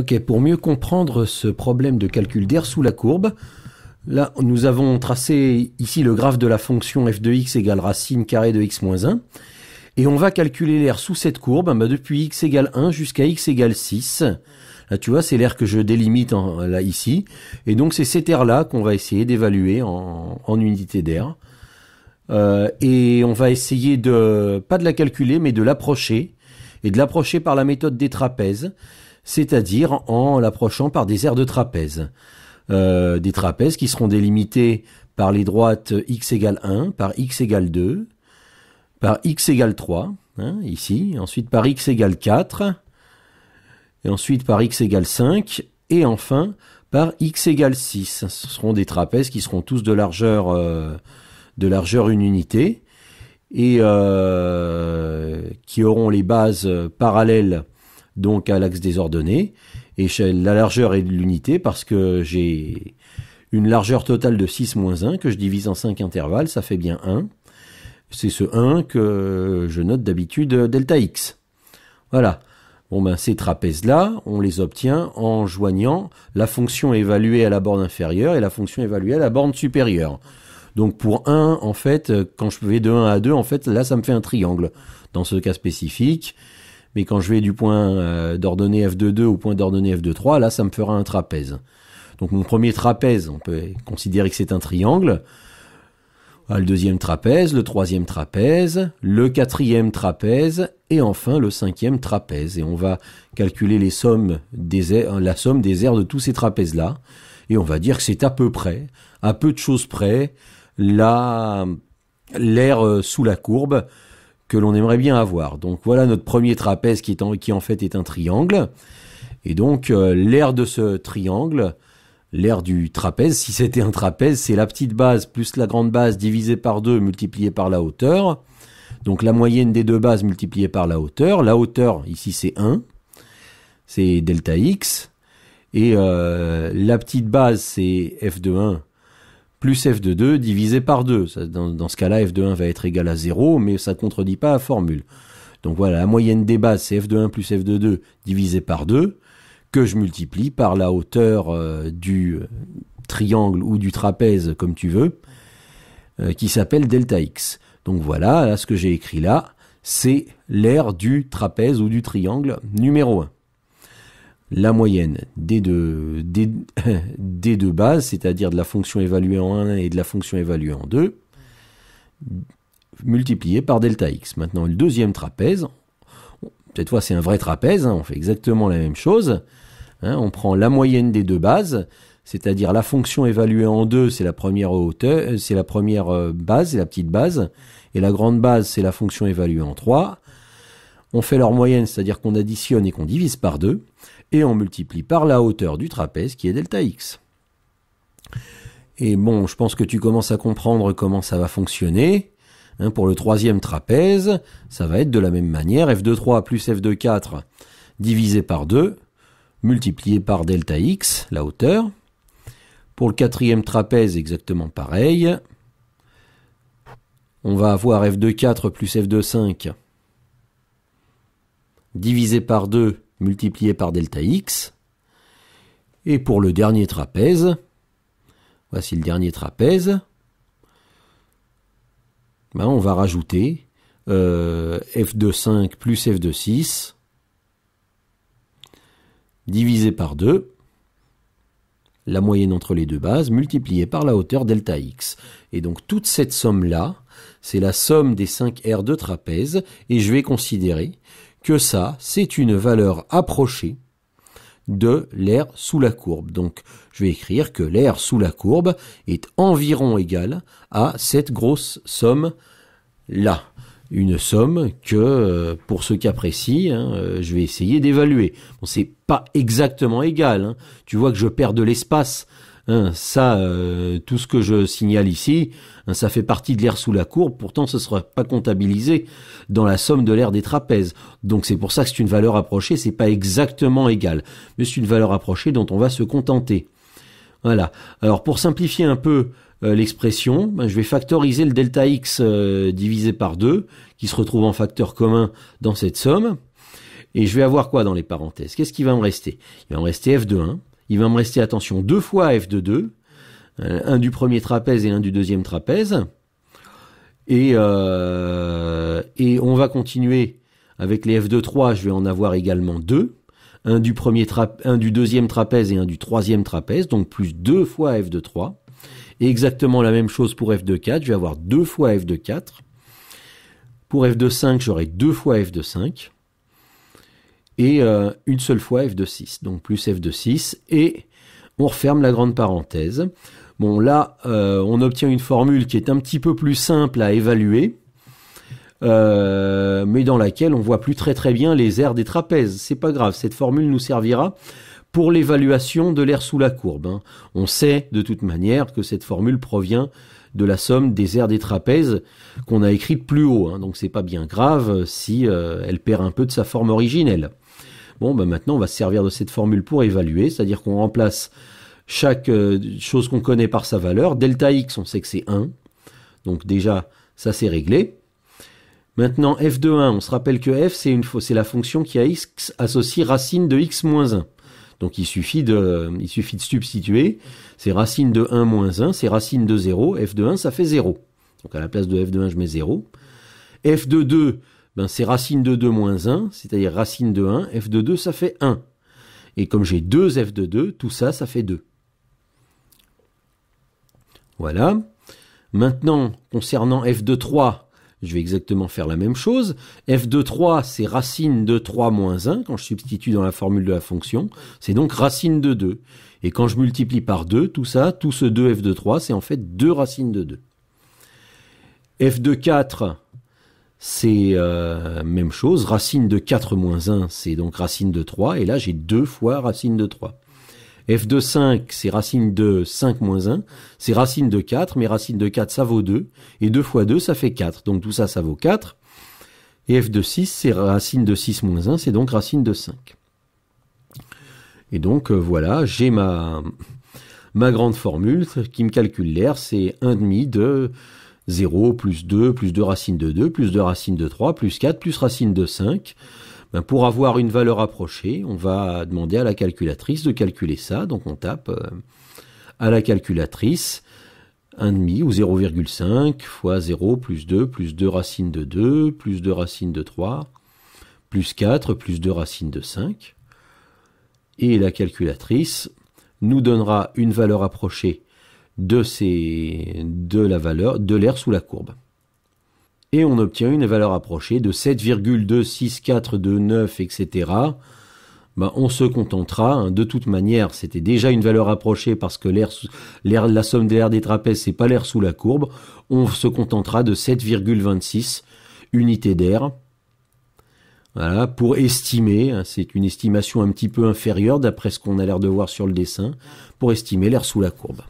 Ok, pour mieux comprendre ce problème de calcul d'air sous la courbe, là nous avons tracé ici le graphe de la fonction f de x égale racine carré de x moins 1, et on va calculer l'air sous cette courbe bah, depuis x égale 1 jusqu'à x égale 6. Là, tu vois, c'est l'air que je délimite là ici, et donc c'est cet air-là qu'on va essayer d'évaluer en, unité d'air. Euh, et on va essayer de, pas de la calculer, mais de l'approcher, et de l'approcher par la méthode des trapèzes c'est-à-dire en l'approchant par des aires de trapèze. Euh, des trapèzes qui seront délimités par les droites x égale 1, par x égale 2, par x égale 3, hein, ici, ensuite par x égale 4, et ensuite par x égale 5, et enfin par x égale 6. Ce seront des trapèzes qui seront tous de largeur, euh, une unité, et euh, qui auront les bases parallèles donc à l'axe des ordonnées. Et la largeur est l'unité parce que j'ai une largeur totale de 6 moins 1 que je divise en 5 intervalles, ça fait bien 1. C'est ce 1 que je note d'habitude euh, delta x. Voilà. Bon ben ces trapèzes-là, on les obtient en joignant la fonction évaluée à la borne inférieure et la fonction évaluée à la borne supérieure. Donc pour 1, en fait, euh, quand je vais de 1 à 2, en fait, là, ça me fait un triangle. Dans ce cas spécifique, mais quand je vais du point euh, d'ordonnée F2,2 au point d'ordonnée F2,3, là, ça me fera un trapèze. Donc mon premier trapèze, on peut considérer que c'est un triangle. Ah, le deuxième trapèze, le troisième trapèze, le quatrième trapèze et enfin le cinquième trapèze. Et on va calculer les sommes des euh, la somme des aires de tous ces trapèzes-là. Et on va dire que c'est à peu près, à peu de choses près, l'aire euh, sous la courbe que l'on aimerait bien avoir. Donc voilà notre premier trapèze qui, en, fait est un triangle. Et donc euh, l'air de ce triangle, l'air du trapèze, si c'était un trapèze, c'est la petite base plus la grande base divisée par 2 multipliée par la hauteur. Donc la moyenne des deux bases multipliée par la hauteur. La hauteur, ici, c'est 1. C'est delta x. Et euh, la petite base, c'est f de 1 plus f de 2 divisé par 2. dans, ce cas-là, f de 1 va être égal à 0, mais ça ne contredit pas la formule. Donc voilà, la moyenne des bases, c'est f de 1 plus f de 2 divisé par 2, que je multiplie par la hauteur euh, du euh, triangle ou du trapèze, comme tu veux, euh, qui s'appelle delta x. Donc voilà, ce que j'ai écrit là, c'est l'aire du trapèze ou du triangle numéro 1 la moyenne des deux, bases, c'est-à-dire de la fonction évaluée en 1 et de la fonction évaluée en 2, multipliée par delta x. Maintenant, le deuxième trapèze, cette fois c'est un vrai trapèze, hein, on fait exactement la même chose. Hein, on prend la moyenne des deux bases, c'est-à-dire la fonction évaluée en 2, c'est la première hauteur, euh, c'est la première euh, base, c'est la petite base, et la grande base, c'est la fonction évaluée en 3 on fait leur moyenne, c'est-à-dire qu'on additionne et qu'on divise par 2. et on multiplie par la hauteur du trapèze qui est delta x. Et bon, je pense que tu commences à comprendre comment ça va fonctionner. Hein, pour le troisième trapèze, ça va être de la même manière, f 3 plus f2,4 divisé par 2, multiplié par delta x, la hauteur. Pour le quatrième trapèze, exactement pareil. On va avoir f 4 plus f2,5 divisé par 2 multiplié par delta x. Et pour le dernier trapèze, voici le dernier trapèze, ben, on va rajouter euh, f de 5 plus f de 6 divisé par 2 la moyenne entre les deux bases, multipliée par la hauteur delta x. Et donc toute cette somme-là, c'est la somme des 5 R de trapèze, et je vais considérer que ça, c'est une valeur approchée de l'air sous la courbe. Donc je vais écrire que l'air sous la courbe est environ égal à cette grosse somme là. Une somme que, euh, pour ce cas précis, hein, euh, je vais essayer d'évaluer. Ce n'est pas exactement égal. Hein. Tu vois que je perds de l'espace Hein, ça, euh, tout ce que je signale ici, hein, ça fait partie de l'air sous la courbe, pourtant ce ne sera pas comptabilisé dans la somme de l'air des trapèzes. Donc c'est pour ça que c'est une valeur approchée, c'est pas exactement égal, mais c'est une valeur approchée dont on va se contenter. Voilà. Alors pour simplifier un peu euh, l'expression, ben, je vais factoriser le delta x euh, divisé par 2, qui se retrouve en facteur commun dans cette somme. Et je vais avoir quoi dans les parenthèses Qu'est-ce qui va me rester Il va me rester f de 1 il va me rester, attention, deux fois f de 2, euh, un du premier trapèze et un du deuxième trapèze. Et, euh, et on va continuer avec les f de 3, je vais en avoir également deux. Un du, premier un du deuxième trapèze et un du troisième trapèze, donc plus deux fois f de 3. Et exactement la même chose pour f de 4, je vais avoir deux fois f de 4. Pour f de 5, j'aurai deux fois f de 5 et euh, une seule fois f de 6, donc plus f de 6, et on referme la grande parenthèse. Bon, là, euh, on obtient une formule qui est un petit peu plus simple à évaluer, euh, mais dans laquelle on voit plus très très bien les aires des trapèzes. C'est pas grave, cette formule nous servira pour l'évaluation de l'air sous la courbe. Hein. On sait de toute manière que cette formule provient de la somme des aires des trapèzes qu'on a écrite plus haut. Donc hein. Donc c'est pas bien grave si elle perd un peu de sa forme originelle. Bon, ben maintenant, on va se servir de cette formule pour évaluer, c'est-à-dire qu'on remplace chaque euh, chose qu'on connaît par sa valeur. Delta x, on sait que c'est 1. Donc déjà, ça c'est réglé. Maintenant, f de 1, on se rappelle que f, c'est, une, c'est la fonction qui a x associe racine de x moins 1. Donc il suffit de, il suffit de substituer. C'est racine de 1 moins 1, c'est racine de 0. f de 1, ça fait 0. Donc à la place de f de 1, je mets 0. f de 2, ben, c'est racine de 2 moins 1, c'est-à-dire racine de 1, f de 2 ça fait 1. Et comme j'ai 2 f de 2, tout ça ça fait 2. Voilà. Maintenant, concernant f de 3, je vais exactement faire la même chose. f de 3, c'est racine de 3 moins 1, quand je substitue dans la formule de la fonction. C'est donc racine de 2. Et quand je multiplie par 2, tout ça, tout ce 2 f de 3, c'est en fait 2 racines de 2. f de 4, c'est euh, même chose, racine de 4 moins 1, c'est donc racine de 3, et là j'ai 2 fois racine de 3. f de 5, c'est racine de 5 moins 1, c'est racine de 4, mais racine de 4 ça vaut 2, et 2 fois 2 ça fait 4, donc tout ça ça vaut 4. Et f de 6, c'est racine de 6 moins 1, c'est donc racine de 5. Et donc euh, voilà, j'ai ma, ma grande formule qui me calcule l'air, c'est 1,5 de 0 plus 2 plus 2 racine de 2 plus 2 racine de 3 plus 4 plus racine de 5. Ben, pour avoir une valeur approchée, on va demander à la calculatrice de calculer ça. Donc on tape euh, à la calculatrice 1,5 ou 0,5 fois 0 plus 2 plus 2 racine de 2 plus 2 racine de 3 plus 4 plus 2 racine de 5. Et la calculatrice nous donnera une valeur approchée de, la valeur de l'air sous la courbe. Et on obtient une valeur approchée de 7,2642,9, etc. Ben, on se contentera. Hein. De toute manière, c'était déjà une valeur approchée parce que l'air, la somme de l'air des trapèzes, n'est pas l'air sous la courbe. On se contentera de 7,26 unités d'air. Voilà, pour estimer, hein, c'est une estimation un petit peu inférieure d'après ce qu'on a l'air de voir sur le dessin, pour estimer l'air sous la courbe.